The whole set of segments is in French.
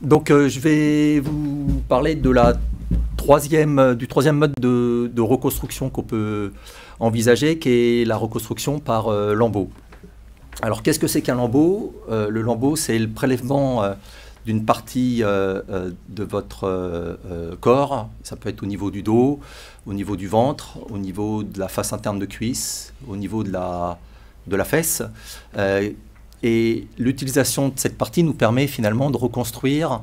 Donc euh, je vais vous parler du troisième mode de, reconstruction qu'on peut envisager, qui est la reconstruction par euh, lambeau. Alors qu'est-ce que c'est qu'un lambeau euh, Le lambeau, c'est le prélèvement d'une partie de votre corps. Ça peut être au niveau du dos, au niveau du ventre, au niveau de la face interne de cuisse, au niveau de la, de la fesse, et l'utilisation de cette partie nous permet finalement de reconstruire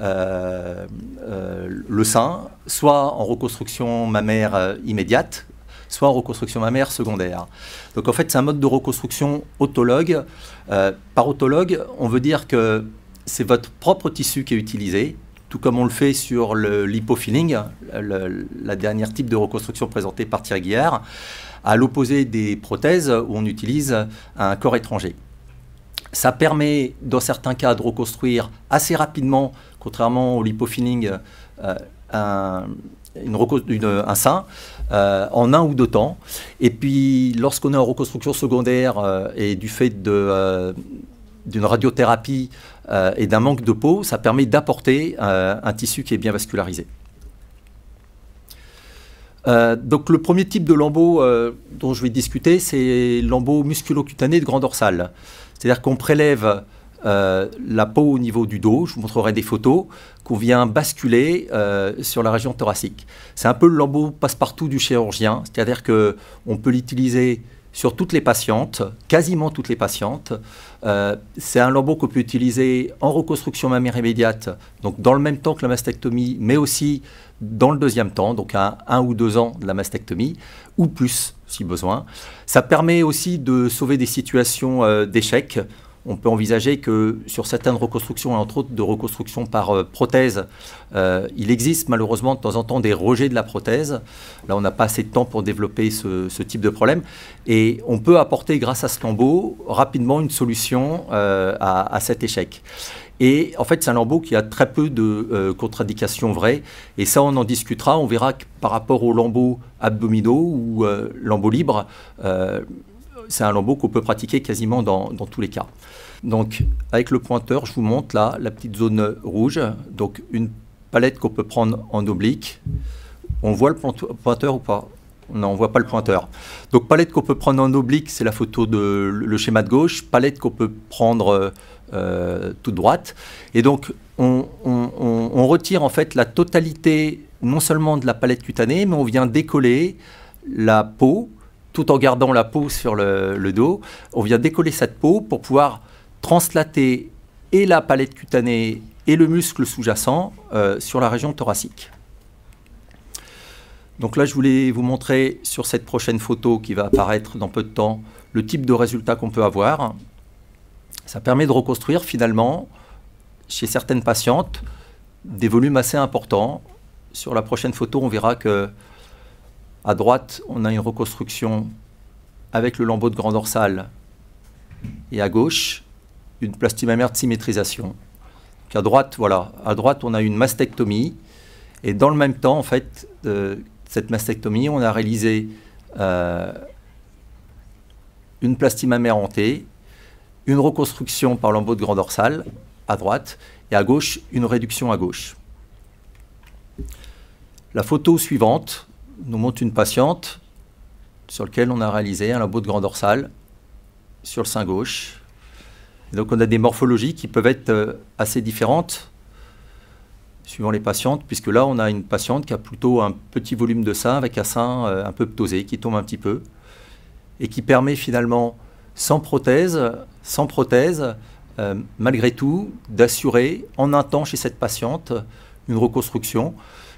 euh, euh, le sein, soit en reconstruction mammaire euh, immédiate, soit en reconstruction mammaire secondaire. Donc en fait, c'est un mode de reconstruction autologue. par autologue, on veut dire que c'est votre propre tissu qui est utilisé, tout comme on le fait sur le lipofilling, la dernière type de reconstruction présentée par Thierry Guillard, à l'opposé des prothèses où on utilise un corps étranger. Ça permet, dans certains cas, de reconstruire assez rapidement, contrairement au lipofilling, euh, un, sein euh, en un ou deux temps. Et puis, lorsqu'on est en reconstruction secondaire euh, et du fait d'une radiothérapie et d'un manque de peau, ça permet d'apporter un tissu qui est bien vascularisé. donc le premier type de lambeau dont je vais discuter, c'est le lambeau musculo-cutané de grand dorsal. C'est-à-dire qu'on prélève euh, la peau au niveau du dos, je vous montrerai des photos, qu'on vient basculer euh, sur la région thoracique. C'est un peu le lambeau passe-partout du chirurgien, c'est-à-dire qu'on peut l'utiliser sur toutes les patientes, quasiment toutes les patientes. Euh, c'est un lambeau qu'on peut utiliser en reconstruction mammaire immédiate, donc dans le même temps que la mastectomie, mais aussi dans le deuxième temps, donc à un ou deux ans de la mastectomie, ou plus si besoin. Ça permet aussi de sauver des situations euh, d'échec. On peut envisager que sur certaines reconstructions, et entre autres de reconstruction par euh, prothèse, euh, il existe malheureusement de temps en temps des rejets de la prothèse. Là, on n'a pas assez de temps pour développer ce, type de problème. Et on peut apporter, grâce à ce lambeau, rapidement une solution à cet échec. Et en fait, c'est un lambeau qui a très peu de euh, contradictions vraies. Et ça, on en discutera. On verra que par rapport au lambeaux abdominaux ou euh, libre, euh, c'est un lambeau qu'on peut pratiquer quasiment dans, tous les cas. Donc, avec le pointeur, je vous montre là la petite zone rouge. Donc, une palette qu'on peut prendre en oblique. On voit le pointeur ou pas non, on voit pas le pointeur. Donc palette qu'on peut prendre en oblique, c'est la photo de le schéma de gauche. Palette qu'on peut prendre euh, euh, toute droite. Et donc, on, retire en fait la totalité non seulement de la palette cutanée, mais on vient décoller la peau, tout en gardant la peau sur le, dos, on vient décoller cette peau pour pouvoir translater et la palette cutanée et le muscle sous-jacent euh, sur la région thoracique. Donc là, je voulais vous montrer sur cette prochaine photo qui va apparaître dans peu de temps le type de résultat qu'on peut avoir. Ça permet de reconstruire finalement, chez certaines patientes, des volumes assez importants. Sur la prochaine photo, on verra que à droite, on a une reconstruction avec le lambeau de grand dorsal et à gauche, une plastie mammaire de symétrisation. à droite, voilà, à droite, on a une mastectomie et dans le même temps, en fait, euh, cette mastectomie, on a réalisé euh, une plastie mammaire hantée une reconstruction par lambeau de grand dorsal à droite et à gauche une réduction à gauche. La photo suivante nous montre une patiente sur laquelle on a réalisé un lambeau de grand dorsal sur le sein gauche. donc on a des morphologies qui peuvent être euh, assez différentes suivant les patientes, puisque là on a une patiente qui a plutôt un petit volume de sein avec un sein euh, un peu ptosé qui tombe un petit peu et qui permet finalement sans prothèse, sans prothèse euh, malgré tout, d'assurer en un temps chez cette patiente une reconstruction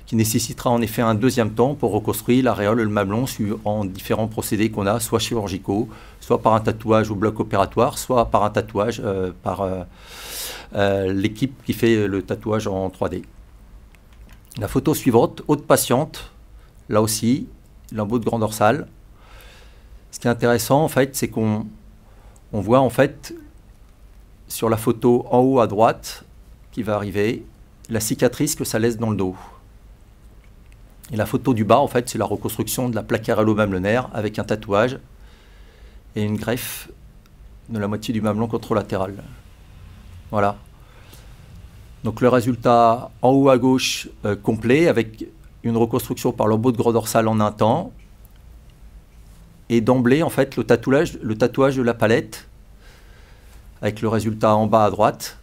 qui nécessitera en effet un deuxième temps pour reconstruire l'aréole, le mamelon, en différents procédés qu'on a, soit chirurgicaux, soit par un tatouage au bloc opératoire, soit par un tatouage euh, par euh, l'équipe qui fait le tatouage en 3D. La photo suivante, haute patiente, là aussi, lambeau de grand dorsal. Ce qui est intéressant, en fait, c'est qu'on on voit en fait sur la photo en haut à droite qui va arriver la cicatrice que ça laisse dans le dos. Et la photo du bas, en fait, c'est la reconstruction de la plaque au mamelonnaire avec un tatouage et une greffe de la moitié du mamelon contralatéral. Voilà. Donc le résultat en haut à gauche euh, complet avec une reconstruction par l'embout de gros dorsal en un temps, et d'emblée, en fait, le tatouage, de la palette, avec le résultat en bas à droite,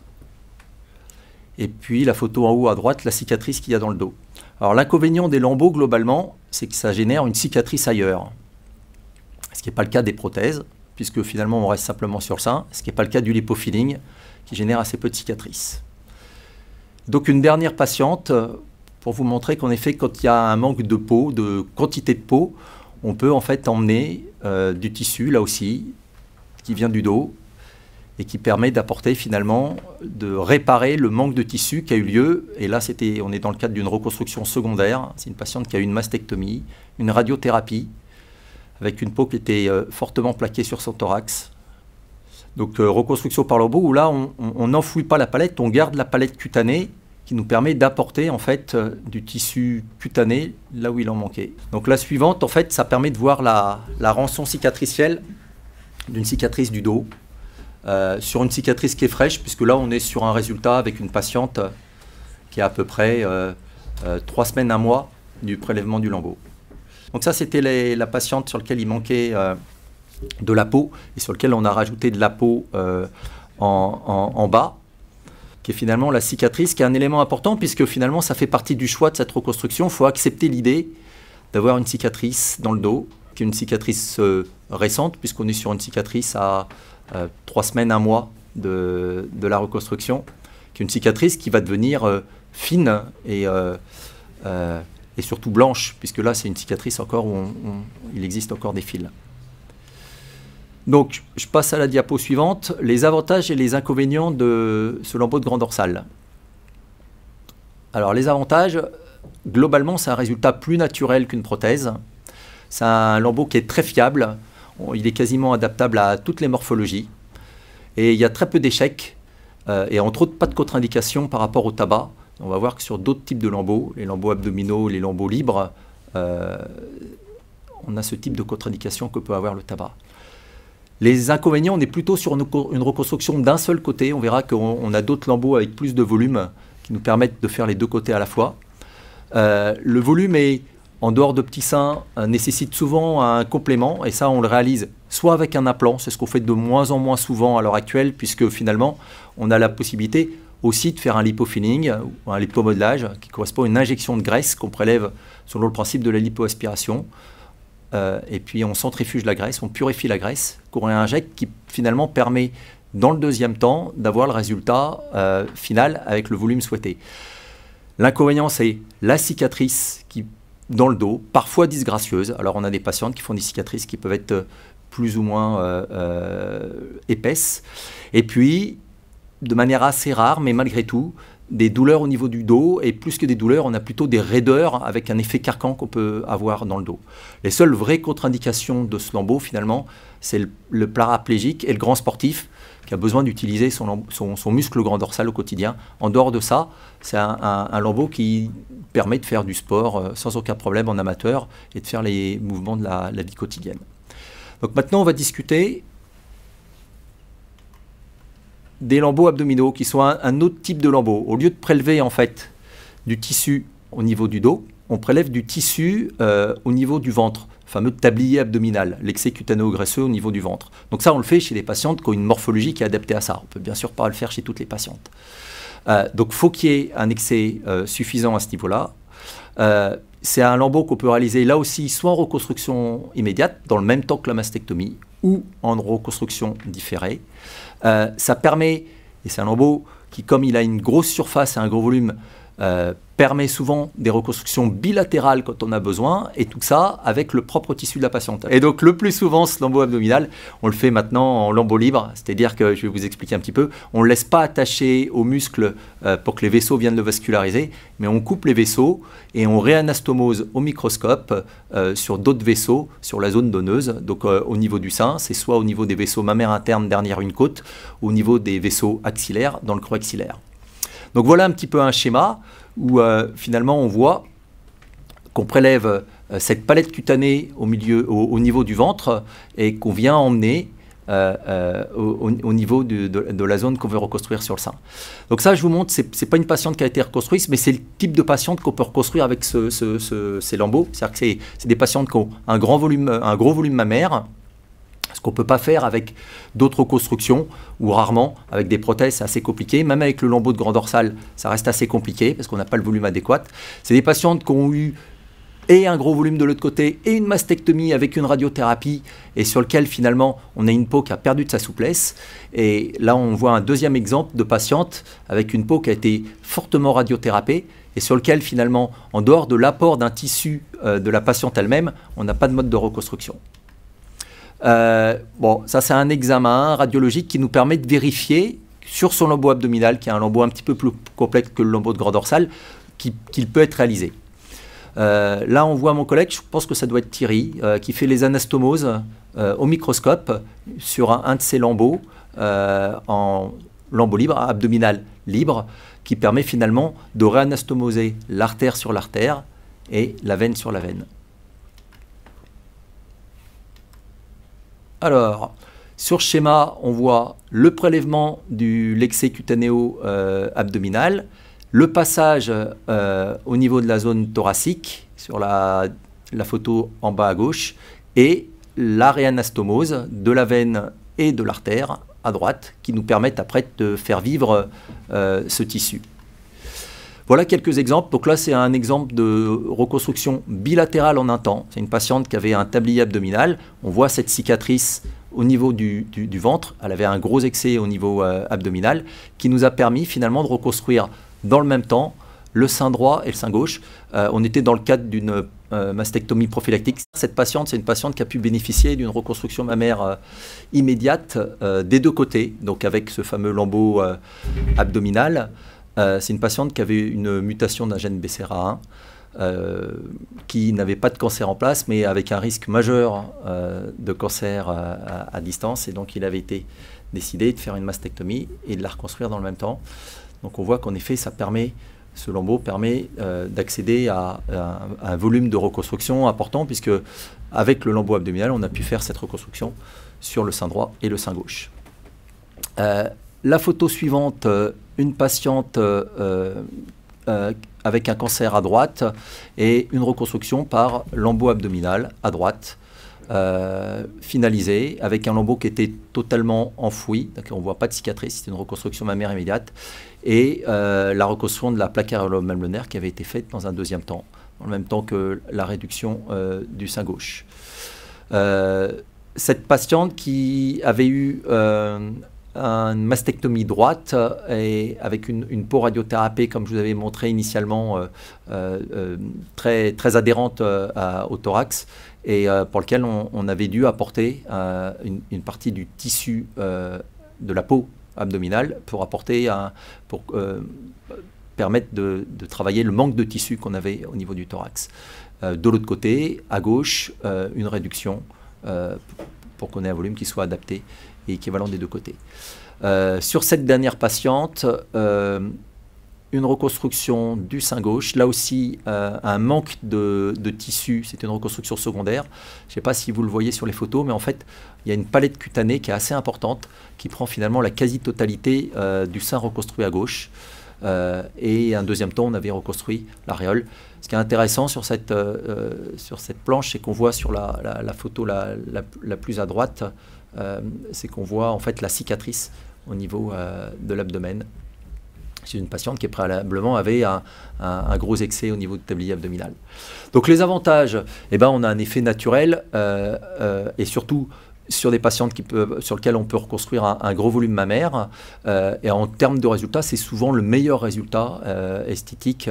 et puis la photo en haut à droite, la cicatrice qu'il y a dans le dos. Alors l'inconvénient des lambeaux, globalement, c'est que ça génère une cicatrice ailleurs, ce qui n'est pas le cas des prothèses, puisque finalement on reste simplement sur le sein, ce qui n'est pas le cas du lipofilling, qui génère assez peu de cicatrices. Donc une dernière patiente, euh, pour vous montrer qu'en effet, quand il y a un manque de peau, de quantité de peau, on peut en fait emmener euh, du tissu, là aussi, qui vient du dos et qui permet d'apporter finalement, de réparer le manque de tissu qui a eu lieu. Et là, c'était, on est dans le cadre d'une reconstruction secondaire. C'est une patiente qui a eu une mastectomie, une radiothérapie, avec une peau qui était euh, fortement plaquée sur son thorax. Donc euh, reconstruction par robot, où là, on n'enfouit pas la palette, on garde la palette cutanée, qui nous permet d'apporter en fait euh, du tissu cutané là où il en manquait. Donc la suivante, en fait, ça permet de voir la, rançon cicatricielle d'une cicatrice du dos euh, sur une cicatrice qui est fraîche, puisque là on est sur un résultat avec une patiente qui est à peu près euh, trois semaines, à mois du prélèvement du lambeau. Donc ça, c'était la patiente sur laquelle il manquait de la peau et sur laquelle on a rajouté de la peau en bas qui est finalement la cicatrice, qui est un élément important, puisque finalement, ça fait partie du choix de cette reconstruction. Il faut accepter l'idée d'avoir une cicatrice dans le dos, qui est une cicatrice euh, récente, puisqu'on est sur une cicatrice à euh, trois semaines, un mois de, la reconstruction, qui est une cicatrice qui va devenir euh, fine et, et, surtout blanche, puisque là, c'est une cicatrice encore où il existe encore des fils. Donc, je passe à la diapo suivante, les avantages et les inconvénients de ce lambeau de grand dorsal. Alors, les avantages, globalement, c'est un résultat plus naturel qu'une prothèse. C'est un lambeau qui est très fiable. Il est quasiment adaptable à toutes les morphologies. Et il y a très peu d'échecs. Euh, et entre autres, pas de contre-indication par rapport au tabac. On va voir que sur d'autres types de lambeaux, les lambeaux abdominaux, les lambeaux libres, euh, on a ce type de contre-indication que peut avoir le tabac. Les inconvénients, on est plutôt sur une reconstruction d'un seul côté. On verra qu'on a d'autres lambeaux avec plus de volume qui nous permettent de faire les deux côtés à la fois. Euh, le volume est, en dehors de petits seins, euh, nécessite souvent un complément, et ça on le réalise soit avec un implant, c'est ce qu'on fait de moins en moins souvent à l'heure actuelle, puisque finalement on a la possibilité aussi de faire un lipofilling ou un lipomodelage qui correspond à une injection de graisse qu'on prélève selon le principe de la lipoaspiration. Euh, et puis on centrifuge la graisse, on purifie la graisse qu'on réinjecte qui finalement permet dans le deuxième temps d'avoir le résultat euh, final avec le volume souhaité. L'inconvénient c'est la cicatrice qui dans le dos, parfois disgracieuse. Alors on a des patientes qui font des cicatrices qui peuvent être euh, plus ou moins épaisses. Et puis de manière assez rare, mais malgré tout, des douleurs au niveau du dos, et plus que des douleurs, on a plutôt des raideurs avec un effet carcan qu'on peut avoir dans le dos. Les seules vraies contre-indications de ce lambeau, finalement, c'est le, paraplégique et le grand sportif qui a besoin d'utiliser son, muscle grand dorsal au quotidien. En dehors de ça, c'est un, lambeau qui permet de faire du sport euh, sans aucun problème en amateur et de faire les mouvements de la vie quotidienne. Donc maintenant, on va discuter des lambeaux abdominaux qui sont un, autre type de lambeau. Au lieu de prélever en fait du tissu au niveau du dos, on prélève du tissu euh, au niveau du ventre, le fameux tablier abdominal, l'excès cutano-graisseux au niveau du ventre. Donc ça, on le fait chez les patientes qui ont une morphologie qui est adaptée à ça. On peut bien sûr pas le faire chez toutes les patientes. donc euh, donc faut qu'il y ait un excès euh, suffisant à ce niveau-là. c'est un lambeau qu'on peut réaliser là aussi, soit en reconstruction immédiate, dans le même temps que la mastectomie, ou en reconstruction différée. Euh, ça permet, et c'est un lambeau qui, comme il a une grosse surface et un gros volume, euh, permet souvent des reconstructions bilatérales quand on a besoin, et tout ça avec le propre tissu de la patiente. Et donc le plus souvent, ce lambeau abdominal, on le fait maintenant en lambeau libre, c'est-à-dire que, je vais vous expliquer un petit peu, on ne laisse pas attacher aux muscles euh, pour que les vaisseaux viennent le vasculariser, mais on coupe les vaisseaux et on réanastomose au microscope euh, sur d'autres vaisseaux, sur la zone donneuse, donc au niveau du sein, c'est soit au niveau des vaisseaux mammaires internes derrière une côte, au niveau des vaisseaux axillaires dans le croix axillaire. Donc voilà un petit peu un schéma où euh, finalement on voit qu'on prélève euh, cette palette cutanée au, milieu, au, niveau du ventre et qu'on vient emmener euh, au, niveau de, la zone qu'on veut reconstruire sur le sein. Donc ça, je vous montre, ce n'est pas une patiente qui a été reconstruite, mais c'est le type de patiente qu'on peut reconstruire avec ces lambeaux. C'est-à-dire que c'est des patientes qui ont un grand volume, un gros volume mammaire, on ne peut pas faire avec d'autres constructions, ou rarement, avec des prothèses, c'est assez compliqué. Même avec le lambeau de grand dorsal, ça reste assez compliqué, parce qu'on n'a pas le volume adéquat. C'est des patientes qui ont eu et un gros volume de l'autre côté, et une mastectomie avec une radiothérapie, et sur lequel finalement on a une peau qui a perdu de sa souplesse. Et là on voit un deuxième exemple de patiente avec une peau qui a été fortement radiothérapée, et sur lequel finalement, en dehors de l'apport d'un tissu euh, de la patiente elle-même, on n'a pas de mode de reconstruction. Euh, bon, ça c'est un examen radiologique qui nous permet de vérifier sur son lambeau abdominal, qui est un lambeau un petit peu plus complexe que le lambeau de grand dorsal, qu'il peut être réalisé. Euh, là, on voit mon collègue, je pense que ça doit être Thierry, euh, qui fait les anastomoses au microscope sur un, de ses lambeaux en lambeau libre, abdominal libre, qui permet finalement de réanastomoser l'artère sur l'artère et la veine sur la veine. Alors, sur schéma, on voit le prélèvement du l'excès cutanéo-abdominal, euh, le passage euh, au niveau de la zone thoracique, sur la, photo en bas à gauche, et la réanastomose de la veine et de l'artère à droite qui nous permettent après de faire vivre euh, ce tissu. Voilà quelques exemples. Donc là, c'est un exemple de reconstruction bilatérale en un temps. C'est une patiente qui avait un tablier abdominal. On voit cette cicatrice au niveau du, ventre. Elle avait un gros excès au niveau euh, abdominal qui nous a permis finalement de reconstruire dans le même temps le sein droit et le sein gauche. Euh, on était dans le cadre d'une euh, mastectomie prophylactique. Cette patiente, c'est une patiente qui a pu bénéficier d'une reconstruction mammaire immédiate des deux côtés, donc avec ce fameux lambeau abdominal. Euh, c'est une patiente qui avait une mutation d'un gène BCRA1 euh, qui n'avait pas de cancer en place, mais avec un risque majeur euh, de cancer à, distance. Et donc, il avait été décidé de faire une mastectomie et de la reconstruire dans le même temps. Donc, on voit qu'en effet, ça permet, ce lambeau permet d'accéder à, à, un volume de reconstruction important, puisque avec le lambeau abdominal, on a pu faire cette reconstruction sur le sein droit et le sein gauche. La photo suivante, euh, une patiente euh, euh, avec un cancer à droite et une reconstruction par lambeau abdominal à droite. finalisée avec un lambeau qui était totalement enfoui, donc on ne voit pas de cicatrice, c'était une reconstruction mammaire immédiate, et la reconstruction de la plaque qui avait été faite dans un deuxième temps, en même temps que la réduction du sein gauche. cette patiente qui avait eu une mastectomie droite euh, et avec une, peau radiothérapée, comme je vous avais montré initialement, euh, euh, très, très adhérente au thorax et pour lequel on, avait dû apporter une, partie du tissu de la peau abdominale pour apporter pour permettre de, travailler le manque de tissu qu'on avait au niveau du thorax. de l'autre côté, à gauche, une réduction pour qu'on ait un volume qui soit adapté équivalent des deux côtés. Euh, sur cette dernière patiente, euh, une reconstruction du sein gauche. Là aussi, euh, un manque de, tissu. C'est une reconstruction secondaire. Je ne sais pas si vous le voyez sur les photos, mais en fait, il y a une palette cutanée qui est assez importante, qui prend finalement la quasi-totalité du sein reconstruit à gauche. et un deuxième temps, on avait reconstruit l'aréole. Ce qui est intéressant sur cette, planche, c'est qu'on voit sur la, photo la, plus à droite euh, c'est qu'on voit en fait la cicatrice au niveau euh, de l'abdomen. C'est une patiente qui préalablement avait un, un, gros excès au niveau du tablier abdominal. Donc les avantages, eh ben, on a un effet naturel euh, et surtout sur des patientes qui peuvent, sur lesquelles on peut reconstruire un, gros volume mammaire. Euh, et en termes de résultats, c'est souvent le meilleur résultat euh, esthétique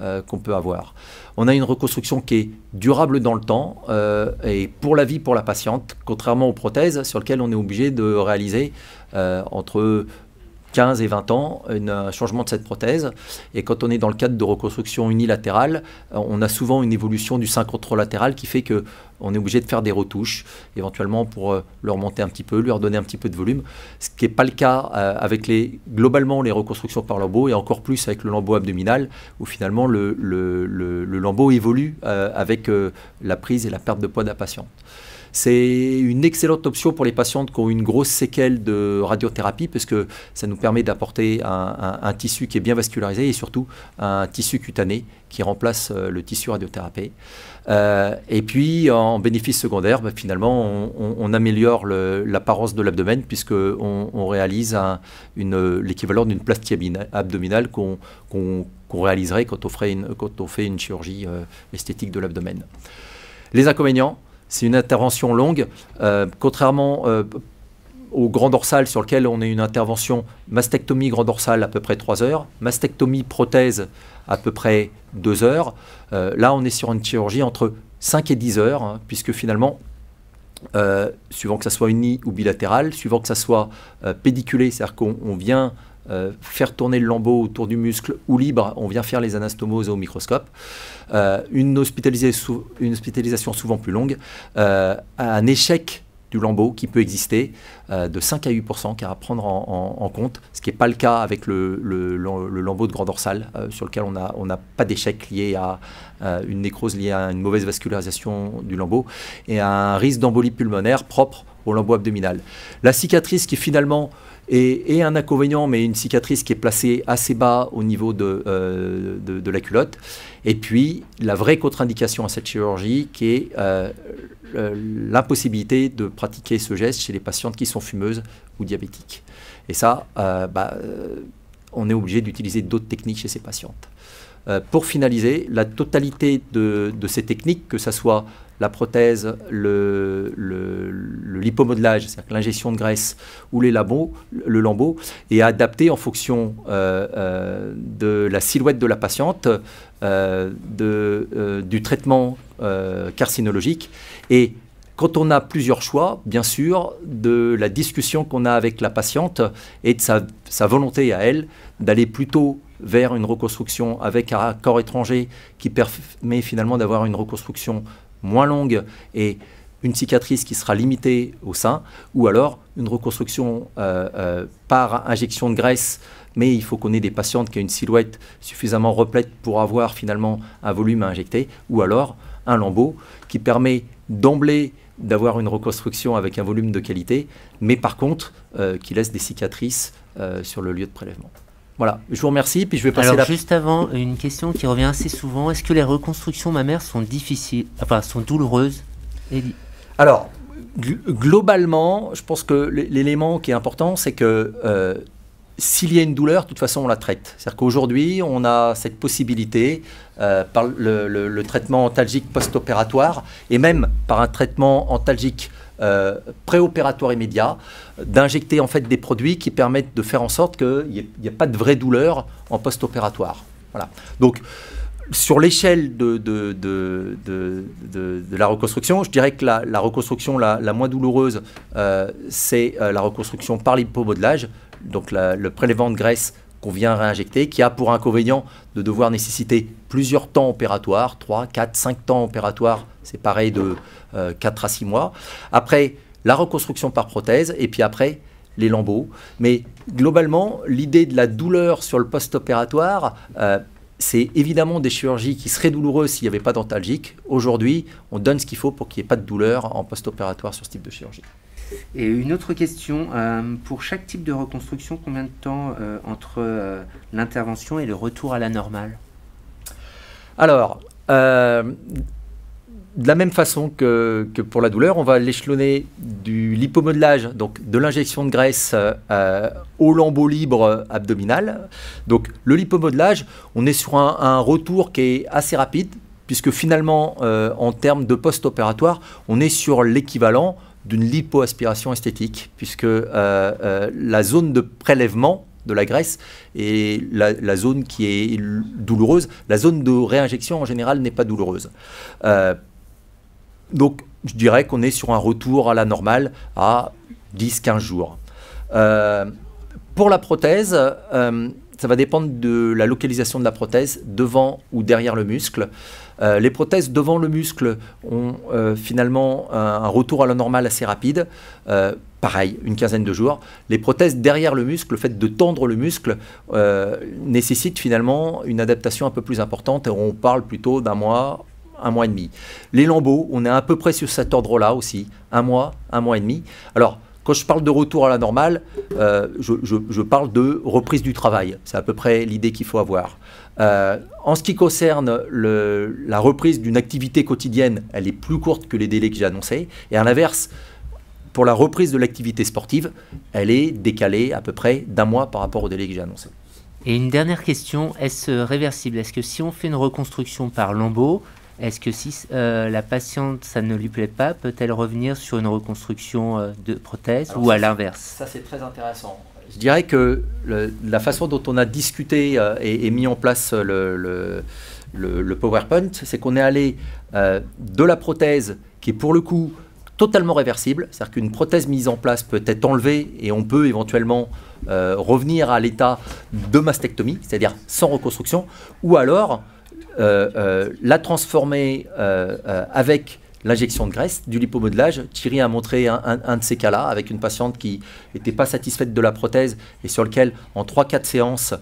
euh, qu'on peut avoir. On a une reconstruction qui est durable dans le temps et pour la vie pour la patiente, contrairement aux prothèses sur lesquelles on est obligé de réaliser entre 15 et 20 ans un changement de cette prothèse. Et quand on est dans le cadre de reconstruction unilatérale, euh, on a souvent une évolution du sein contralatéral qui fait que on est obligé de faire des retouches, éventuellement pour euh, leur monter un petit peu, leur donner un petit peu de volume, ce qui n'est pas le cas euh, avec globalement les reconstructions par lambeau et encore plus avec le lambeau abdominal, où finalement le, lambeau évolue avec la prise et la perte de poids la patiente. C'est une excellente option pour les patientes qui ont une grosse séquelle de radiothérapie parce que ça nous permet d'apporter un, tissu qui est bien vascularisé et surtout un tissu cutané qui remplace euh, le tissu radiothérapé. Euh, et puis en bénéfice secondaire, bah, finalement, on, améliore l'apparence de l'abdomen puisqu'on réalise l'équivalent d'une plastie abdominale qu'on réaliserait quand on, ferait une, fait une chirurgie euh, esthétique de l'abdomen. Les inconvénients, c'est une intervention longue. Euh, contrairement euh, au grand dorsal sur lequel on a une intervention mastectomie grand dorsal à peu près 3 heures, mastectomie prothèse à peu près 2 heures. Euh, là, on est sur une chirurgie entre 5 et 10 heures, hein, puisque finalement, suivant que ça soit uni ou bilatéral, suivant que ça soit pédiculé, c'est-à-dire qu'on vient euh, faire tourner le lambeau autour du muscle ou libre, on vient faire les anastomoses au microscope. Euh, une, hospitalisation, souvent plus longue, euh, un échec du lambeau qui peut exister de 5 à 8 car à prendre en, compte, ce qui n'est pas le cas avec le, lambeau de grand dorsal sur lequel on n'a on pas d'échec lié à une nécrose liée à une mauvaise vascularisation du lambeau et un risque d'embolie pulmonaire propre au lambeau abdominal. La cicatrice qui finalement et, un inconvénient, mais une cicatrice qui est placée assez bas au niveau de, euh, de, la culotte. Et puis, la vraie contre-indication à cette chirurgie, qui est euh, l'impossibilité de pratiquer ce geste chez les patientes qui sont fumeuses ou diabétiques. Et ça, euh, bah, on est obligé d'utiliser d'autres techniques chez ces patientes. Euh, pour finaliser la totalité de, ces techniques, que ce soit la prothèse, le, le, lipomodelage, c'est-à-dire l'ingestion de graisse ou les le lambeau, est adapté en fonction euh, euh, de la silhouette de la patiente, du traitement carcinologique et quand on a plusieurs choix, bien sûr, de la discussion qu'on a avec la patiente et de sa, volonté à elle d'aller plutôt vers une reconstruction avec un corps étranger qui permet finalement d'avoir une reconstruction moins longue et une cicatrice qui sera limitée au sein, ou alors une reconstruction euh, euh, par injection de graisse, mais il faut qu'on ait des patientes qui aient une silhouette suffisamment replète pour avoir finalement un volume à injecter, ou alors un lambeau qui permet d'emblée d'avoir une reconstruction avec un volume de qualité, mais par contre euh, qui laisse des cicatrices euh, sur le lieu de prélèvement. Voilà, je vous remercie, puis je vais passer Alors, Juste avant, une question qui revient assez souvent, est-ce que les reconstructions mammaires sont difficiles, enfin sont douloureuses Alors, globalement, je pense que l'élément qui est important, c'est que euh, s'il y a une douleur, de toute façon, on la traite. C'est-à-dire qu'aujourd'hui, on a cette possibilité, euh, par le, traitement antalgique post-opératoire, et même par un traitement antalgique euh, préopératoire immédiat, d'injecter en fait des produits qui permettent de faire en sorte qu'il n'y ait, pas de vraie douleur en post-opératoire. Donc, sur l'échelle de la reconstruction, je dirais que la, reconstruction la, moins douloureuse, euh, c'est euh, la reconstruction par l'hypomodelage donc le prélèvement de graisse qu'on vient réinjecter, qui a pour inconvénient de devoir nécessiter plusieurs temps opératoires, 3, 4, 5 temps opératoires, c'est pareil de 4 euh, à 6 mois. Après, la reconstruction par prothèse, et puis après, les lambeaux. Mais globalement, l'idée de la douleur sur le post-opératoire, euh, c'est évidemment des chirurgies qui seraient douloureuses s'il n'y avait pas d'antalgique. Aujourd'hui, on donne ce qu'il faut pour qu'il n'y ait pas de douleur en post-opératoire sur ce type de chirurgie. Et une autre question, euh, pour chaque type de reconstruction, combien de temps euh, entre euh, l'intervention et le retour à la normale Alors, de la même façon que, pour la douleur, on va l'échelonner du lipomodelage, donc de l'injection de graisse au lambeau libre abdominal. Donc le lipomodelage, on est sur un, retour qui est assez rapide, puisque finalement, en termes de post-opératoire, on est sur l'équivalent d'une lipoaspiration esthétique, puisque euh, euh, la zone de prélèvement de la graisse et la, zone qui est douloureuse, la zone de réinjection en général n'est pas douloureuse. Euh, donc je dirais qu'on est sur un retour à la normale à 10-15 jours. pour la prothèse, ça va dépendre de la localisation de la prothèse, devant ou derrière le muscle. Euh, les prothèses devant le muscle ont euh, finalement un, retour à la normale assez rapide, euh, pareil, une quinzaine de jours. Les prothèses derrière le muscle, le fait de tendre le muscle, nécessite finalement une adaptation un peu plus importante et on parle plutôt d'un mois, un mois et demi. Les lambeaux, on est à peu près sur cet ordre-là aussi, un mois, un mois et demi. Alors, quand je parle de retour à la normale, euh, je, parle de reprise du travail. C'est à peu près l'idée qu'il faut avoir. Euh, en ce qui concerne la reprise d'une activité quotidienne, elle est plus courte que les délais que j'ai annoncés. Et à l'inverse, pour la reprise de l'activité sportive, elle est décalée à peu près d'un mois par rapport aux délais que j'ai annoncé. Et une dernière question, est-ce réversible Est-ce que si on fait une reconstruction par lambeau est-ce que si euh, la patiente, ça ne lui plaît pas, peut-elle revenir sur une reconstruction euh, de prothèse ou à l'inverse Ça, c'est très intéressant. Je dirais que la façon dont on a discuté euh, et, mis en place le PowerPoint, c'est qu'on est allé de la prothèse, qui est pour le coup totalement réversible, c'est-à-dire qu'une prothèse mise en place peut être enlevée et on peut éventuellement revenir à l'état de mastectomie, c'est-à-dire sans reconstruction, ou alors euh, euh, la transformer euh, avec l'injection de graisse, du lipomodelage. Thierry a montré un, de ces cas-là avec une patiente qui n'était pas satisfaite de la prothèse et sur lequel, en 3-4 séances,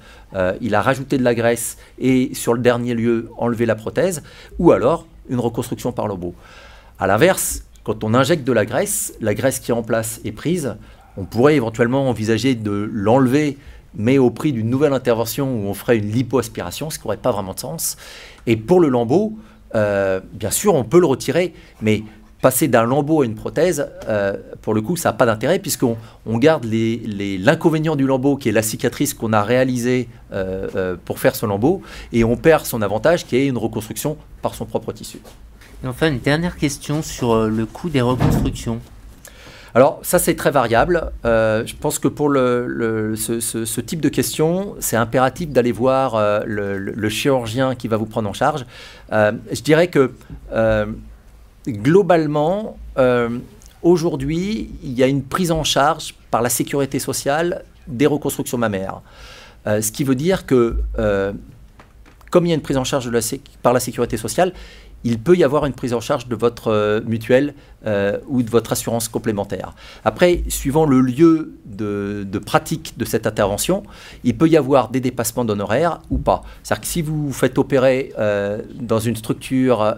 il a rajouté de la graisse et, sur le dernier lieu, enlevé la prothèse, ou alors une reconstruction par l'obo. A l'inverse, quand on injecte de la graisse, la graisse qui est en place est prise. On pourrait éventuellement envisager de l'enlever mais au prix d'une nouvelle intervention où on ferait une lipoaspiration, ce qui n'aurait pas vraiment de sens. Et pour le lambeau, euh, bien sûr, on peut le retirer, mais passer d'un lambeau à une prothèse, euh, pour le coup, ça n'a pas d'intérêt puisqu'on garde l'inconvénient les, du lambeau qui est la cicatrice qu'on a réalisée euh, pour faire ce lambeau et on perd son avantage qui est une reconstruction par son propre tissu. Et enfin, une dernière question sur le coût des reconstructions. Alors ça c'est très variable. Euh, je pense que pour le, ce, type de question, c'est impératif d'aller voir euh, le, chirurgien qui va vous prendre en charge. Euh, je dirais que globalement, aujourd'hui, il y a une prise en charge par la sécurité sociale des reconstructions mammaires. ce qui veut dire que comme il y a une prise en charge de la, par la sécurité sociale, il peut y avoir une prise en charge de votre euh, mutuelle euh, ou de votre assurance complémentaire. Après, suivant le lieu de, pratique de cette intervention, il peut y avoir des dépassements d'honoraires ou pas. C'est-à-dire que si vous vous faites opérer euh, dans une structure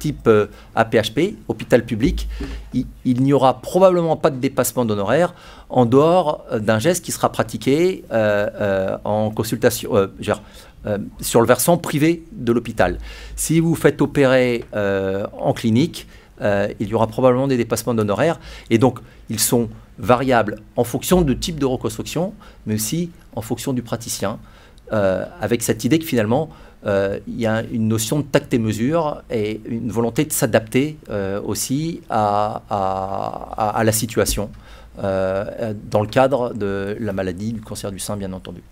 type APHP, hôpital public, il, n'y aura probablement pas de dépassement d'honoraires en dehors d'un geste qui sera pratiqué en consultation. Euh, sur le versant privé de l'hôpital. Si vous faites opérer euh, en clinique, euh, il y aura probablement des dépassements d'honoraires. Et donc, ils sont variables en fonction du type de reconstruction, mais aussi en fonction du praticien, avec cette idée que finalement, il y a une notion de tact et mesure et une volonté de s'adapter aussi à, la situation dans le cadre de la maladie du cancer du sein, bien entendu.